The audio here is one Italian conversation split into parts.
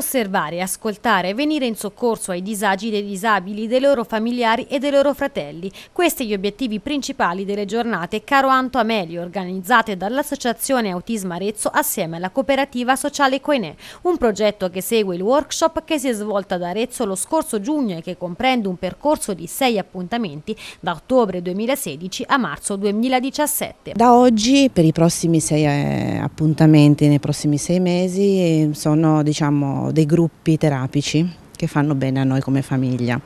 osservare, ascoltare e venire in soccorso ai disagi dei disabili, dei loro familiari e dei loro fratelli. Questi gli obiettivi principali delle giornate Caro Anto Amelio, organizzate dall'Associazione Autismo Arezzo assieme alla cooperativa sociale Coinè, un progetto che segue il workshop che si è svolto ad Arezzo lo scorso giugno e che comprende un percorso di sei appuntamenti da ottobre 2016 a marzo 2017. Da oggi per i prossimi sei eh, appuntamenti, nei prossimi sei mesi, eh, sono diciamo dei gruppi terapici che fanno bene a noi come famiglia.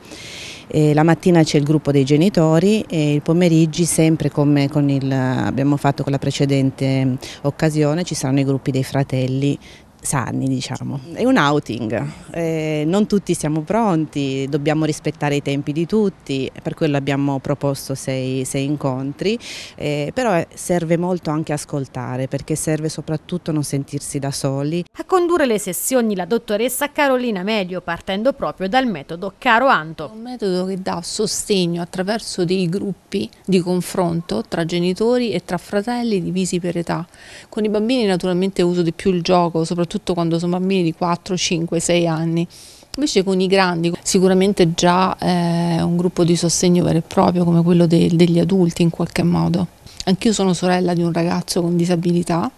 E la mattina c'è il gruppo dei genitori e il pomeriggio, sempre come il, abbiamo fatto con la precedente mm, occasione, ci saranno i gruppi dei fratelli sani, diciamo. È un outing, eh, non tutti siamo pronti, dobbiamo rispettare i tempi di tutti, per quello abbiamo proposto sei, sei incontri, eh, però eh, serve molto anche ascoltare perché serve soprattutto non sentirsi da soli. A condurre le sessioni la dottoressa Carolina Meglio partendo proprio dal metodo Caro Anto. Un metodo che dà sostegno attraverso dei gruppi di confronto tra genitori e tra fratelli divisi per età. Con i bambini naturalmente uso di più il gioco, soprattutto soprattutto quando sono bambini di 4, 5, 6 anni. Invece con i grandi sicuramente già è eh, un gruppo di sostegno vero e proprio come quello de degli adulti in qualche modo. Anch'io sono sorella di un ragazzo con disabilità,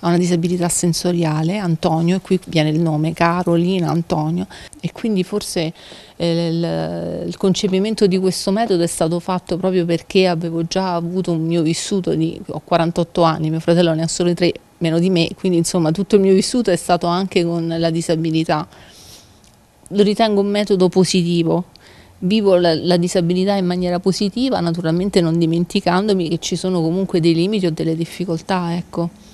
ha una disabilità sensoriale, Antonio, e qui viene il nome, Carolina Antonio, e quindi forse eh, il, il, concepimento di questo metodo è stato fatto proprio perché avevo già avuto un mio vissuto di, ho 48 anni, mio fratello ne ha solo 3, meno di me, quindi insomma tutto il mio vissuto è stato anche con la disabilità. Lo ritengo un metodo positivo, vivo la, la, disabilità in maniera positiva, naturalmente non dimenticandomi che ci sono comunque dei limiti o delle difficoltà, ecco.